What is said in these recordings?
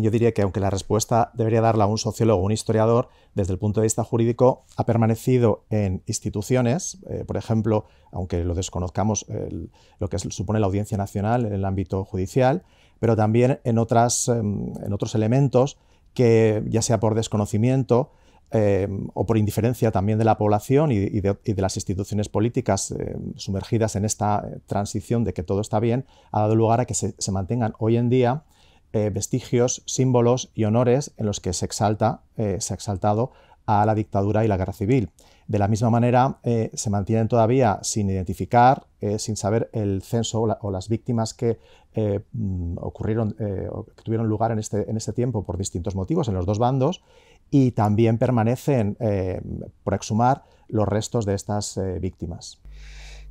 yo diría que aunque la respuesta debería darla un sociólogo o un historiador, desde el punto de vista jurídico ha permanecido en instituciones, eh, por ejemplo, aunque lo desconozcamos, lo que supone la Audiencia Nacional en el ámbito judicial, pero también en, em, otros elementos que, ya sea por desconocimiento, em, o por indiferencia también de la población y, de, las instituciones políticas em, sumergidas en esta eh, transición de que todo está bien, ha dado lugar a que se mantengan hoy en día eh, vestigios, símbolos y honores en los que se exalta, eh, se ha exaltado a la dictadura y la guerra civil. De la misma manera, eh, se mantienen todavía sin identificar, sin saber el censo o, las víctimas que mm, ocurrieron que tuvieron lugar este, en este tiempo por distintos motivos en los dos bandos y también permanecen por exhumar los restos de estas víctimas.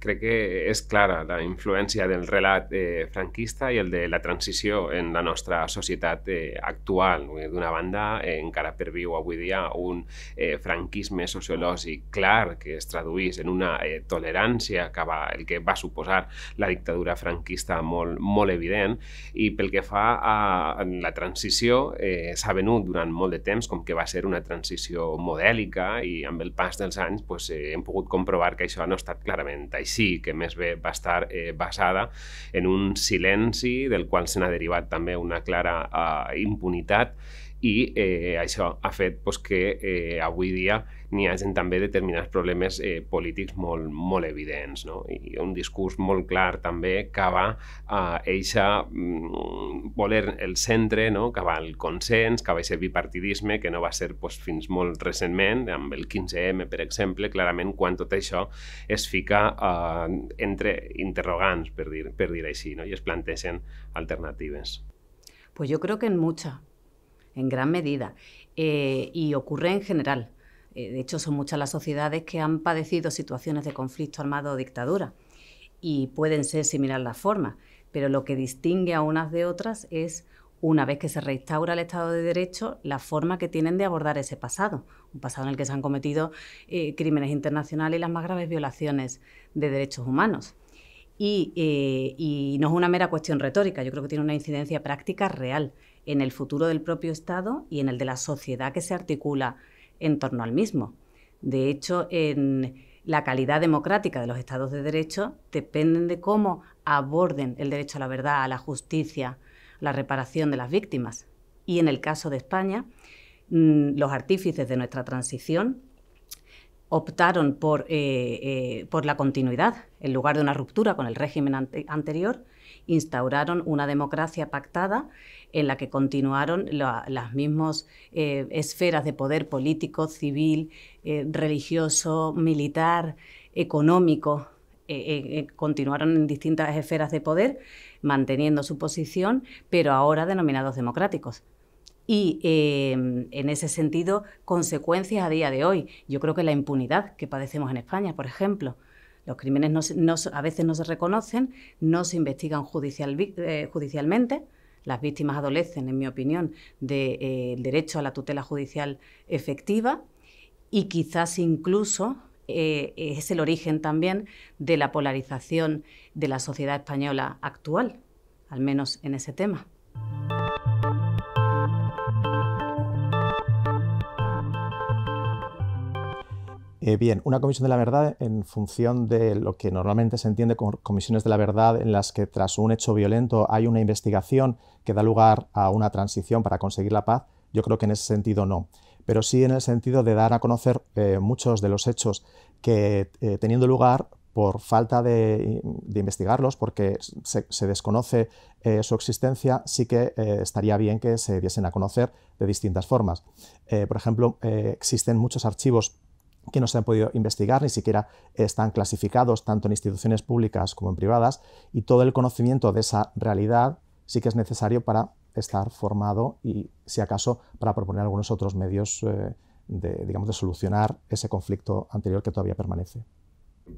crec que és clara la influència del relat eh, franquista i el de la transició en la nostra societat eh, actual. D'una banda, eh, encara perviu avui dia un eh, franquisme sociològic clar que es traduís en una eh, tolerància que va, el que va suposar la dictadura franquista molt, molt evident i pel que fa a, a la transició eh, s'ha venut durant molt de temps com que va ser una transició modèlica i amb el pas dels anys pues, eh, hem pogut comprovar que això no ha estat clarament així així, que més bé va estar eh, basada en un silenci del qual se n'ha derivat també una clara eh, impunitat i eh, això ha fet pues, que eh, avui dia n'hi hagin també determinats problemes eh, polítics molt, molt evidents no? i un discurs molt clar també que va a eixa mm, voler el centre, no? que va al consens, que va ser bipartidisme que no va ser pues, fins molt recentment amb el 15M per exemple, clarament quan tot això es fica eh, entre interrogants per dir, per dir així no? i es plantegen alternatives. Pues yo creo que en mucha, en gran medida, eh, y ocurre en general. Eh, de hecho, son muchas las sociedades que han padecido situaciones de conflicto armado o dictadura, y pueden ser similares las formas, pero lo que distingue a unas de otras es una vez que se restaura el Estado de Derecho, la forma que tienen de abordar ese pasado, un pasado en el que se han cometido eh, crímenes internacionales y las más graves violaciones de derechos humanos. y no es una mera cuestión retórica, yo creo que tiene una incidencia práctica real en el futuro del propio Estado y en el de la sociedad que se articula en torno al mismo. De hecho, en la calidad democrática de los Estados de Derecho dependen de cómo aborden el derecho a la verdad, a la justicia, la reparación de las víctimas. Y en el caso de España, mm, los artífices de nuestra transición optaron eh, eh, por, la continuidad, en lugar de una ruptura con el régimen anterior, instauraron una democracia pactada en la que continuaron las mismas eh, esferas de poder político, civil, religioso, militar, económico, continuaron en distintas esferas de poder, manteniendo su posición, pero ahora denominados democráticos y em, en ese sentido consecuencias a día de hoy. Yo creo que la impunidad que padecemos en España, por ejemplo. Los crímenes no, a veces no se reconocen, no se investigan eh, judicialmente. Las víctimas adolecen, en mi opinión, del eh, derecho a la tutela judicial efectiva y quizás incluso eh, es el origen también de la polarización de la sociedad española actual, al menos en ese tema. Eh, bien, una comisión de la verdad en función de lo que normalmente se entiende con comisiones de la verdad en las que tras un hecho violento hay una investigación que da lugar a una transición para conseguir la paz, yo creo que en ese sentido no. Pero sí en el sentido de dar a conocer eh, muchos de los hechos que eh, teniendo lugar por falta de, investigarlos, porque se, desconoce su existencia, sí que estaría bien que se diesen a conocer de distintas formas. por ejemplo, existen muchos archivos que no se han podido investigar, ni siquiera están clasificados tanto en instituciones públicas como en privadas, y todo el conocimiento de esa realidad sí que es necesario para estar formado y, si acaso, para proponer algunos otros medios eh, de solucionar ese conflicto anterior que todavía permanece.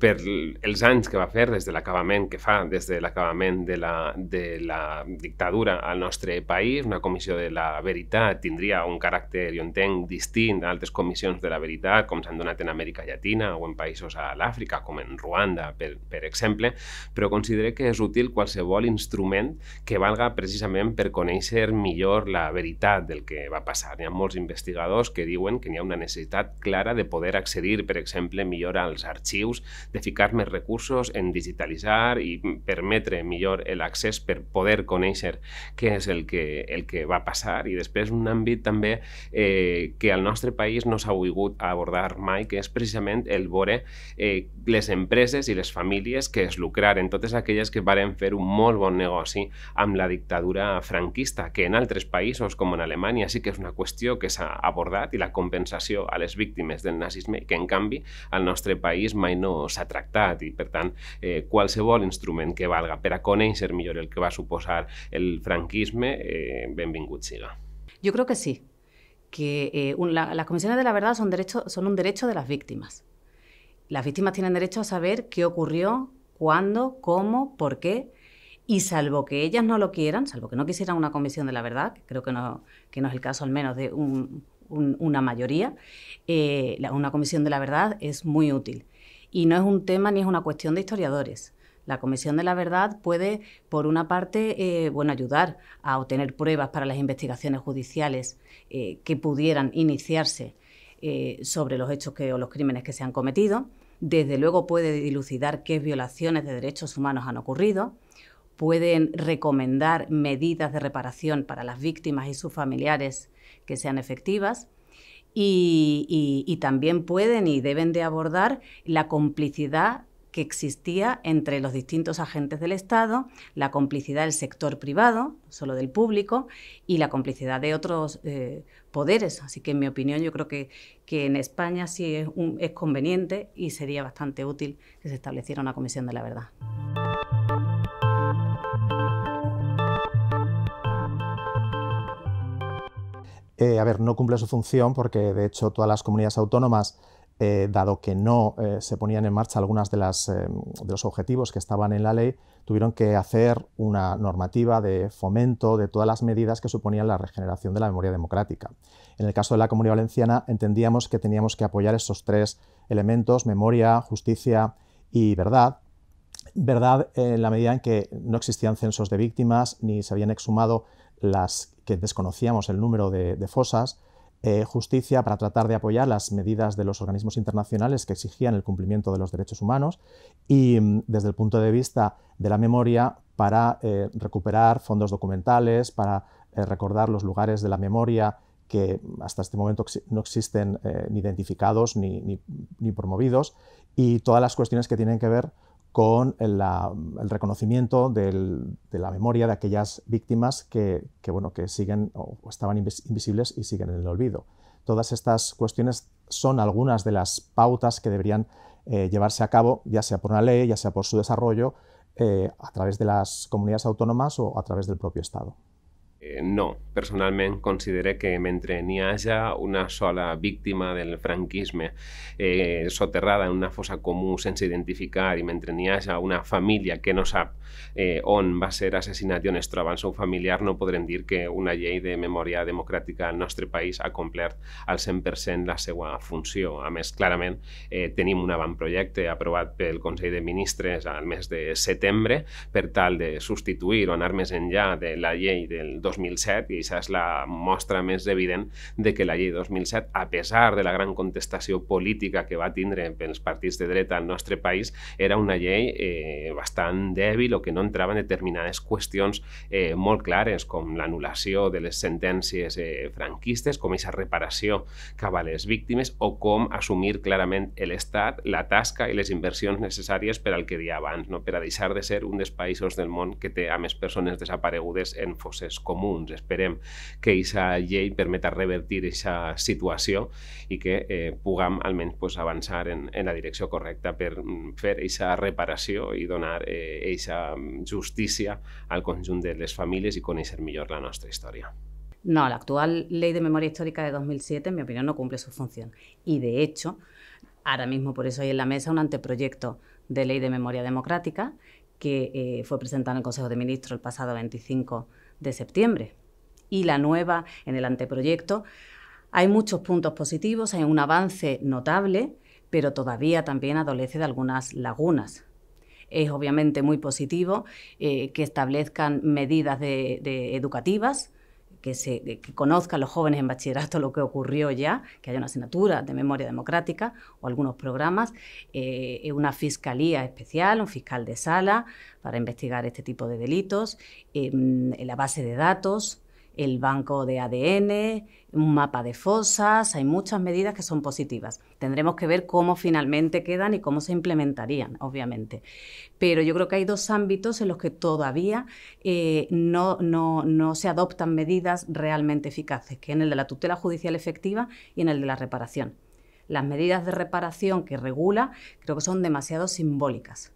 per els anys que va fer des de l'acabament que fa, des de l'acabament de, la, de la dictadura al nostre país, una comissió de la veritat tindria un caràcter, jo entenc, distint a altres comissions de la veritat, com s'han donat en Amèrica Llatina o en països a l'Àfrica, com en Ruanda, per, per exemple, però considero que és útil qualsevol instrument que valga precisament per conèixer millor la veritat del que va passar. Hi ha molts investigadors que diuen que hi ha una necessitat clara de poder accedir, per exemple, millor als arxius de ficar més recursos, en digitalitzar i permetre millor l'accés per poder conèixer què és el que, el que va passar i després un àmbit també eh, que al nostre país no s'ha volgut abordar mai, que és precisament el veure eh, les empreses i les famílies que es lucraren, totes aquelles que varen fer un molt bon negoci amb la dictadura franquista, que en altres països, com en Alemanya, sí que és una qüestió que s'ha abordat i la compensació a les víctimes del nazisme, que en canvi al nostre país mai no, se s'ha tractat y, per tant, eh, qualsevol instrument que valga per a conèixer millor el que va a suposar el franquisme, eh, benvingut Yo creo que sí, que eh, las comisiones de la verdad son, son un derecho de las víctimas. Las víctimas tienen derecho a saber qué ocurrió, cuándo, cómo, por qué, y salvo que ellas no lo quieran, salvo que no quisieran una comisión de la verdad, que creo que no, que no es el caso al menos de una mayoría, eh, una comisión de la verdad es muy útil y no es un tema ni es una cuestión de historiadores. La Comisión de la Verdad puede, por una parte, eh, bueno, ayudar a obtener pruebas para las investigaciones judiciales eh, que pudieran iniciarse eh, sobre los hechos o los crímenes que se han cometido. Desde luego puede dilucidar qué violaciones de derechos humanos han ocurrido. Pueden recomendar medidas de reparación para las víctimas y sus familiares que sean efectivas y, también pueden y deben de abordar la complicidad que existía entre los distintos agentes del Estado, la complicidad del sector privado, solo del público, y la complicidad de otros eh, poderes. Así que, en mi opinión, yo creo que, en España sí es conveniente y sería bastante útil que se estableciera una comisión de la verdad. Eh, a ver, no cumple su función porque de hecho todas las comunidades autónomas, eh, dado que no eh, se ponían en marcha algunas de, de los objetivos que estaban en la ley, tuvieron que hacer una normativa de fomento de todas las medidas que suponían la regeneración de la memoria democrática. En el caso de la Comunidad Valenciana entendíamos que teníamos que apoyar esos tres elementos, memoria, justicia y verdad, verdad en la medida en que no existían censos de víctimas ni se habían exhumado las que desconocíamos el número de, fosas, eh, justicia para tratar de apoyar las medidas de los organismos internacionales que exigían el cumplimiento de los derechos humanos y mm, desde el punto de vista de la memoria para eh, recuperar fondos documentales, para eh, recordar los lugares de la memoria que hasta este momento no existen ni identificados ni promovidos y todas las cuestiones que tienen que ver con el reconocimiento de la memoria de aquellas víctimas que, siguen o estaban invisibles y siguen en el olvido. Todas estas cuestiones son algunas de las pautas que deberían eh, llevarse a cabo, ya sea por una ley, ya sea por su desarrollo, eh, a través de las comunidades autónomas o a través del propio Estado. Eh, no, personalment considero que mentre n'hi haja una sola víctima del franquisme eh, soterrada en una fossa comú sense identificar i mentre n'hi haja una família que no sap eh, on va ser assassinat i on es troba el seu familiar, no podrem dir que una llei de memòria democràtica al nostre país ha complert al 100% la seva funció. A més, clarament, eh, tenim un avantprojecte aprovat pel Consell de Ministres al mes de setembre per tal de substituir o anar més enllà de la llei del 2000 2007 i això és la mostra més evident de que la llei 2007, a pesar de la gran contestació política que va tindre pels partits de dreta al nostre país, era una llei eh, bastant dèbil o que no entrava en determinades qüestions eh, molt clares, com l'anul·lació de les sentències eh, franquistes, com aquesta reparació cap a les víctimes o com assumir clarament l'Estat, la tasca i les inversions necessàries per al que dia abans, no? per a deixar de ser un dels països del món que té a més persones desaparegudes en fosses comunes esperemos que esa llei permita revertir esa situación y que eh, al menos pues, avançar en, la dirección correcta per mm, fer esa reparació i donar eh, esa mm, justicia al conjunto de les famílies i ser mejor la nuestra historia. No, la actual Ley de Memoria Histórica de 2007, en mi opinión, no cumple su función. Y de hecho, ahora mismo por eso hay en la mesa un anteproyecto de Ley de Memoria Democrática que eh, fue presentado en el Consejo de Ministros el pasado 25 de septiembre. Y la nueva en el anteproyecto. Hay muchos puntos positivos, hay un avance notable, pero todavía también adolece de algunas lagunas. Es obviamente muy positivo eh, que establezcan medidas educativas que, se, eh, conozcan los jóvenes en bachillerato lo que ocurrió ya, que haya una asignatura de memoria democrática o algunos programas, eh, una fiscalía especial, un fiscal de sala para investigar este tipo de delitos, em, la base de datos, el banco de ADN, un mapa de fosas, hay muchas medidas que son positivas. Tendremos que ver cómo finalmente quedan y cómo se implementarían, obviamente. Pero yo creo que hay dos ámbitos en los que todavía eh, no, no se adoptan medidas realmente eficaces, que en el de la tutela judicial efectiva y en el de la reparación. Las medidas de reparación que regula creo que son demasiado simbólicas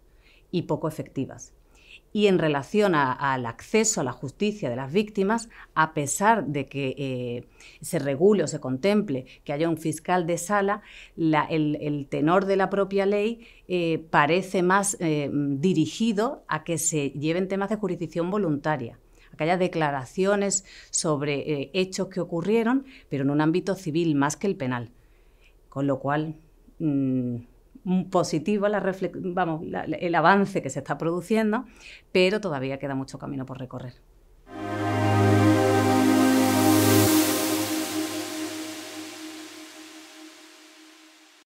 y poco efectivas y en relación al acceso a la justicia de las víctimas, a pesar de que eh, se regule o se contemple que haya un fiscal de sala, el, tenor de la propia ley eh, parece más eh, dirigido a que se lleven temas de jurisdicción voluntaria a que haya declaraciones sobre hechos que ocurrieron, pero en un ámbito civil más que el penal. Con lo cual, mm, Mm, positivo la vamos, el avance que se está produciendo, pero todavía queda mucho camino por recorrer.